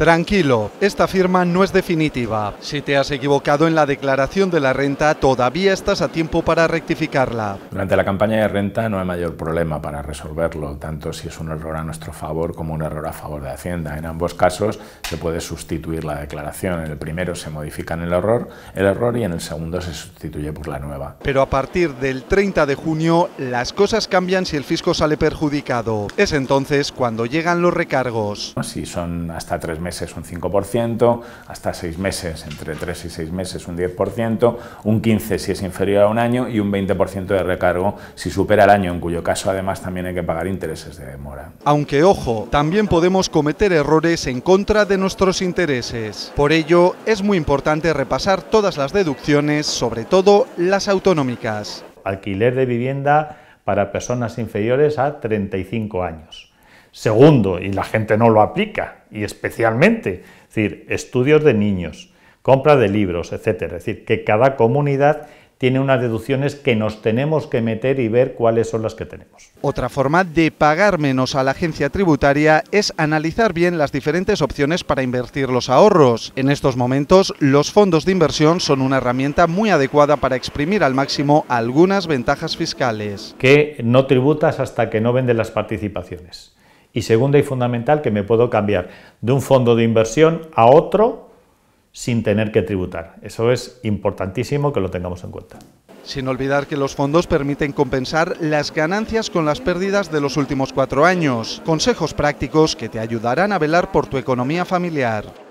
Tranquilo, esta firma no es definitiva. Si te has equivocado en la declaración de la renta, todavía estás a tiempo para rectificarla. Durante la campaña de renta no hay mayor problema para resolverlo, tanto si es un error a nuestro favor como un error a favor de Hacienda. En ambos casos se puede sustituir la declaración. En el primero se modifica en el error, el error y en el segundo se sustituye por la nueva. Pero a partir del 30 de junio las cosas cambian si el fisco sale perjudicado. Es entonces cuando llegan los recargos. Si son hasta tres meses es un 5%, hasta 6 meses, entre 3 y 6 meses un 10%, un 15% si es inferior a un año y un 20% de recargo si supera el año, en cuyo caso además también hay que pagar intereses de demora. Aunque ojo, también podemos cometer errores en contra de nuestros intereses. Por ello, es muy importante repasar todas las deducciones, sobre todo las autonómicas. Alquiler de vivienda para personas inferiores a 35 años Segundo, y la gente no lo aplica, y especialmente, decir, estudios de niños, compra de libros, etc. Es decir, que cada comunidad tiene unas deducciones que nos tenemos que meter y ver cuáles son las que tenemos. Otra forma de pagar menos a la agencia tributaria es analizar bien las diferentes opciones para invertir los ahorros. En estos momentos, los fondos de inversión son una herramienta muy adecuada para exprimir al máximo algunas ventajas fiscales. Que no tributas hasta que no vendes las participaciones y segunda y fundamental, que me puedo cambiar de un fondo de inversión a otro sin tener que tributar. Eso es importantísimo que lo tengamos en cuenta. Sin olvidar que los fondos permiten compensar las ganancias con las pérdidas de los últimos cuatro años. Consejos prácticos que te ayudarán a velar por tu economía familiar.